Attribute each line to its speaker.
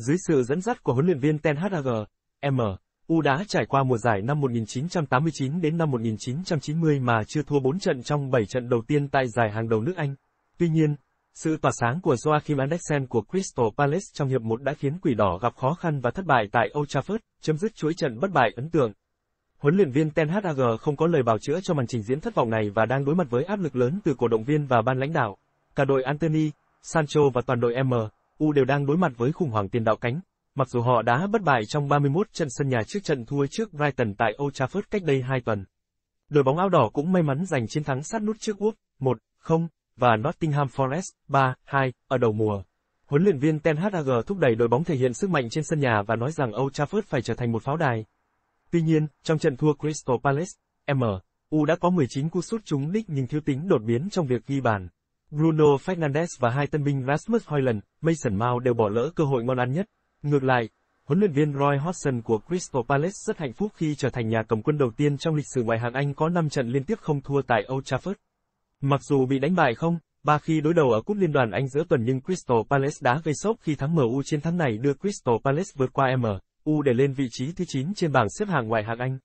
Speaker 1: Dưới sự dẫn dắt của huấn luyện viên Ten Hag, M, U đã trải qua mùa giải năm 1989 đến năm 1990 mà chưa thua 4 trận trong 7 trận đầu tiên tại giải hàng đầu nước Anh. Tuy nhiên, sự tỏa sáng của Joachim Andersen của Crystal Palace trong hiệp 1 đã khiến Quỷ Đỏ gặp khó khăn và thất bại tại Old Trafford, chấm dứt chuỗi trận bất bại ấn tượng. Huấn luyện viên Ten Hag không có lời bào chữa cho màn trình diễn thất vọng này và đang đối mặt với áp lực lớn từ cổ động viên và ban lãnh đạo. Cả đội Anthony, Sancho và toàn đội M, U đều đang đối mặt với khủng hoảng tiền đạo cánh. Mặc dù họ đã bất bại trong 31 trận sân nhà trước trận thua trước Brighton tại Old Trafford cách đây 2 tuần. Đội bóng áo đỏ cũng may mắn giành chiến thắng sát nút trước Wolves 1-0 và Nottingham Forest 3-2 ở đầu mùa. Huấn luyện viên Ten Hag thúc đẩy đội bóng thể hiện sức mạnh trên sân nhà và nói rằng Old Trafford phải trở thành một pháo đài. Tuy nhiên, trong trận thua Crystal Palace, M, U đã có 19 cú sút trúng đích nhưng thiếu tính đột biến trong việc ghi bàn. Bruno Fernandes và hai tân binh Rasmus Højlund, Mason Mount đều bỏ lỡ cơ hội ngon ăn nhất. Ngược lại, huấn luyện viên Roy Hodgson của Crystal Palace rất hạnh phúc khi trở thành nhà cầm quân đầu tiên trong lịch sử ngoại hạng Anh có 5 trận liên tiếp không thua tại Old Trafford. Mặc dù bị đánh bại không, ba khi đối đầu ở Cúp Liên đoàn Anh giữa tuần nhưng Crystal Palace đã gây sốc khi thắng MU chiến thắng này đưa Crystal Palace vượt qua MU để lên vị trí thứ 9 trên bảng xếp hạng ngoại hạng Anh.